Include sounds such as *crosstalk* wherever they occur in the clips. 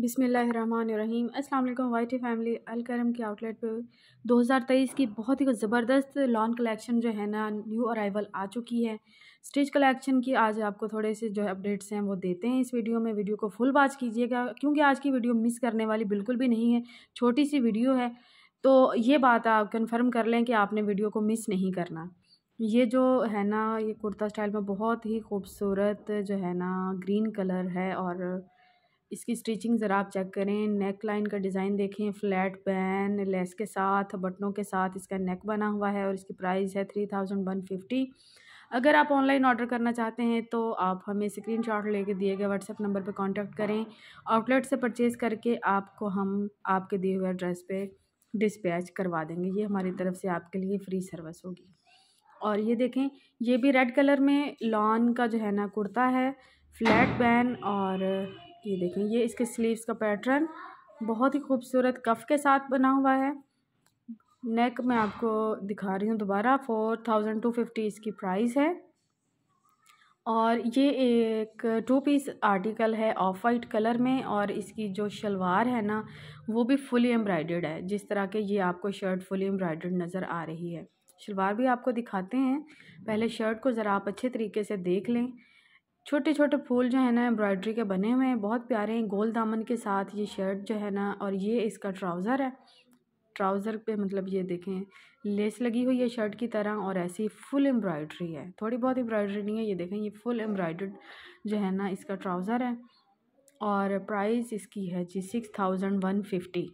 बिसमीम Y T family Alkaram के outlet पे 2023 की बहुत ही ज़बरदस्त लॉन कलेक्शन जो है ना न्यू अराइवल आ चुकी है स्टिच कलेक्शन की आज आपको थोड़े से जो अपडेट्स हैं वो देते हैं इस वीडियो में वीडियो को फुल वॉच कीजिएगा क्योंकि आज की वीडियो मिस करने वाली बिल्कुल भी नहीं है छोटी सी वीडियो है तो ये बात आप कन्फर्म कर लें कि आपने वीडियो को मिस नहीं करना ये जो है ना ये कुर्ता स्टाइल में बहुत ही खूबसूरत जो है ना ग्रीन कलर है और इसकी स्टिचिंग ज़रा आप चेक करें नेक लाइन का डिज़ाइन देखें फ्लैट पैन लेस के साथ बटनों के साथ इसका नेक बना हुआ है और इसकी प्राइस है थ्री थाउजेंड वन फिफ्टी अगर आप ऑनलाइन ऑर्डर करना चाहते हैं तो आप हमें स्क्रीन शॉट लेके दिए गए व्हाट्सअप नंबर पर कॉन्टैक्ट करें आउटलेट से परचेज़ करके आपको हम आपके दिए हुए एड्रेस पर डिस्पैच करवा देंगे ये हमारी तरफ से आपके लिए फ्री सर्विस होगी और ये देखें ये भी रेड कलर में लॉन का जो है ना कुर्ता है फ्लैट पैन और ये देखें ये इसके स्लीव्स का पैटर्न बहुत ही खूबसूरत कफ के साथ बना हुआ है नेक मैं आपको दिखा रही हूँ दोबारा फोर थाउजेंड टू फिफ्टी इसकी प्राइस है और ये एक टू पीस आर्टिकल है ऑफ वाइट कलर में और इसकी जो शलवार है ना वो भी फुली एम्ब्रॉयडर्ड है जिस तरह के ये आपको शर्ट फुली एम्ब्रॉयडर्ड नज़र आ रही है शलवार भी आपको दिखाते हैं पहले शर्ट को ज़रा आप अच्छे तरीके से देख लें छोटे छोटे फूल जो है ना एम्ब्रॉयडरी के बने हुए हैं बहुत प्यारे हैं गोल दामन के साथ ये शर्ट जो है ना और ये इसका ट्राउज़र है ट्राउज़र पे मतलब ये देखें लेस लगी हुई है शर्ट की तरह और ऐसी फुल एम्ब्रॉयडरी है थोड़ी बहुत एम्ब्रॉयडरी नहीं है ये देखें ये फुल एम्ब्रॉयड जो है ना इसका ट्राउज़र है और प्राइस इसकी है जी six thousand one fifty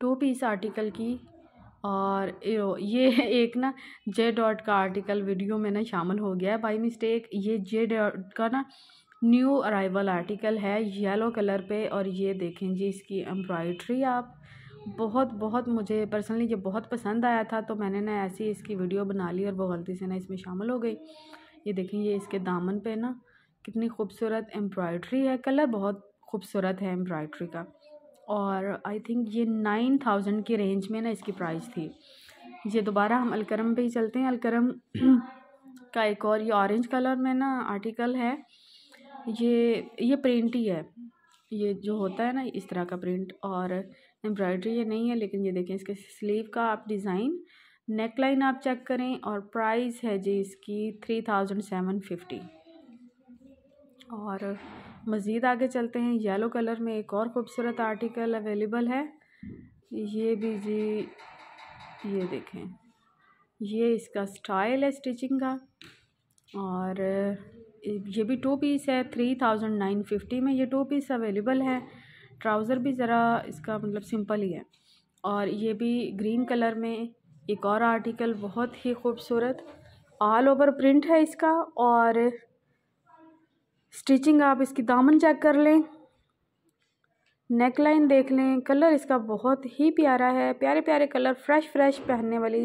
two piece article की और ये *laughs* एक ना जे डॉट का आर्टिकल वीडियो में ना शामिल हो गया है बाई मिस्टेक ये जे डॉट का ना न्यू अराइवल आर्टिकल है येलो कलर पे और ये देखें जी इसकी एम्ब्रॉयड्री आप बहुत बहुत मुझे पर्सनली ये बहुत पसंद आया था तो मैंने ना ऐसी इसकी वीडियो बना ली और वो गलती से ना इसमें शामिल हो गई ये देखें ये इसके दामन पे ना कितनी खूबसूरत एम्ब्रॉयड्री है कलर बहुत खूबसूरत है एम्ब्रॉयड्री का और आई थिंक ये नाइन थाउजेंड के रेंज में ना इसकी प्राइस थी ये दोबारा हम अलकरम पे ही चलते हैं अलकरम *clears throat* का एक और ये ऑरेंज कलर में ना आर्टिकल है ये ये प्रिंट ही है ये जो होता है ना इस तरह का प्रिंट और एम्ब्रॉयडरी ये नहीं है लेकिन ये देखें इसके स्लीव का आप डिज़ाइन नेक लाइन आप चेक करें और प्राइस है जी इसकी थ्री थाउजेंड सेवन फिफ्टी और मज़ीद आगे चलते हैं येलो कलर में एक और ख़ूबसूरत आर्टिकल अवेलेबल है ये भी जी ये देखें ये इसका स्टाइल है स्टिचिंग का और ये भी टू पीस है थ्री थाउजेंड नाइन फिफ्टी में ये टू पीस अवेलेबल है ट्राउज़र भी ज़रा इसका मतलब सिंपल ही है और ये भी ग्रीन कलर में एक और आर्टिकल बहुत ही खूबसूरत ऑल ओवर प्रिंट है इसका और स्टिचिंग आप इसकी दामन चेक कर लें नेक लाइन देख लें कलर इसका बहुत ही प्यारा है प्यारे प्यारे कलर फ्रेश फ्रेश पहनने वाली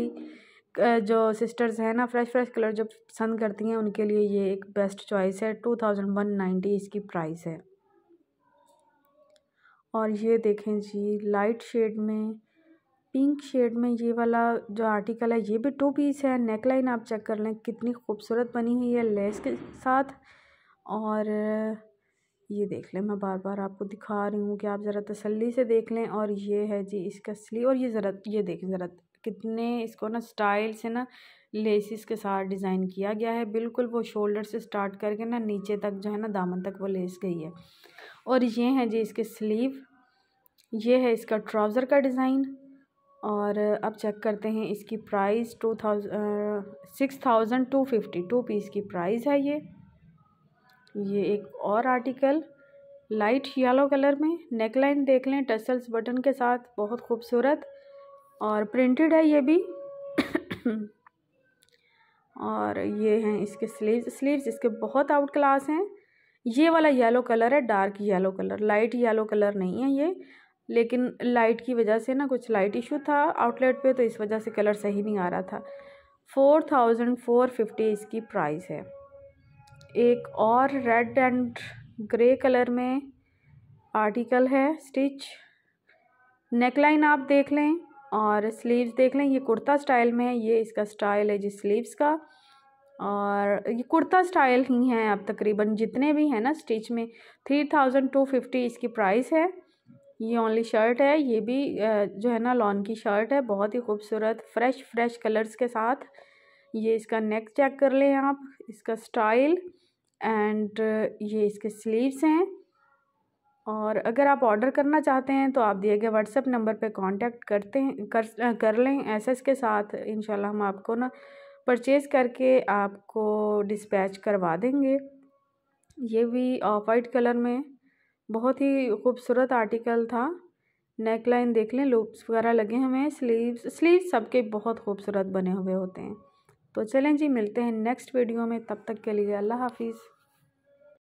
जो सिस्टर्स हैं ना फ्रेश फ्रेश कलर जो पसंद करती हैं उनके लिए ये एक बेस्ट चॉइस है टू थाउजेंड वन नाइन्टी इसकी प्राइस है और ये देखें जी लाइट शेड में पिंक शेड में ये वाला जो आर्टिकल है ये भी टू पीस है नेक लाइन आप चेक कर लें कितनी खूबसूरत बनी हुई है लेस के साथ और ये देख लें मैं बार बार आपको दिखा रही हूँ कि आप ज़रा तसल्ली से देख लें और ये है जी इसका असली और ये ज़रा ये देखें ज़रा कितने इसको ना स्टाइल से ना लेसिस के साथ डिज़ाइन किया गया है बिल्कुल वो शोल्डर से स्टार्ट करके ना नीचे तक जो है ना दामन तक वो लेस गई है और ये है जी इसके स्लीव ये है इसका ट्राउज़र का डिज़ाइन और अब चेक करते हैं इसकी price two thousand six thousand two fifty two piece की प्राइस है ये ये एक और आर्टिकल लाइट येलो कलर में नेकलाइन देख लें टसल्स बटन के साथ बहुत खूबसूरत और प्रिंटेड है ये भी और ये हैं इसके स्लीव्स स्लीव्स इसके बहुत आउट क्लास हैं ये वाला येलो कलर है dark yellow colour light yellow colour नहीं है ये लेकिन लाइट की वजह से ना कुछ लाइट इशू था आउटलेट पे तो इस वजह से कलर सही नहीं आ रहा था फोर थाउजेंड फोर फिफ्टी इसकी प्राइस है एक और रेड एंड ग्रे कलर में आर्टिकल है स्टिच नेकलाइन आप देख लें और स्लीव्स देख लें ये कुर्ता स्टाइल में है ये इसका स्टाइल है जिस स्लीव्स का और ये कुर्ता स्टाइल ही हैं अब तकरीबन जितने भी हैं ना स्टिच में थ्री थाउजेंड टू फिफ्टी इसकी प्राइस है ये ओनली शर्ट है ये भी जो है ना लॉन की शर्ट है बहुत ही खूबसूरत फ्रेश फ्रेश कलर्स के साथ ये इसका नेक चेक कर लें आप इसका स्टाइल एंड ये इसके स्लीव्स हैं और अगर आप ऑर्डर करना चाहते हैं तो आप दिए गए व्हाट्सएप नंबर पे कांटेक्ट करते हैं कर कर लें एसएस के साथ इंशाल्लाह हम आपको ना परचेज़ करके आपको डिस्पैच करवा देंगे ये भी ऑफ वाइट कलर में बहुत ही खूबसूरत आर्टिकल था नेक लाइन देख लें लूप्स वगैरह लगे हमें स्लीव्स स्लीव्स सबके बहुत खूबसूरत बने हुए होते हैं तो चलें जी मिलते हैं नेक्स्ट वीडियो में तब तक के लिए अल्लाह हाफिज़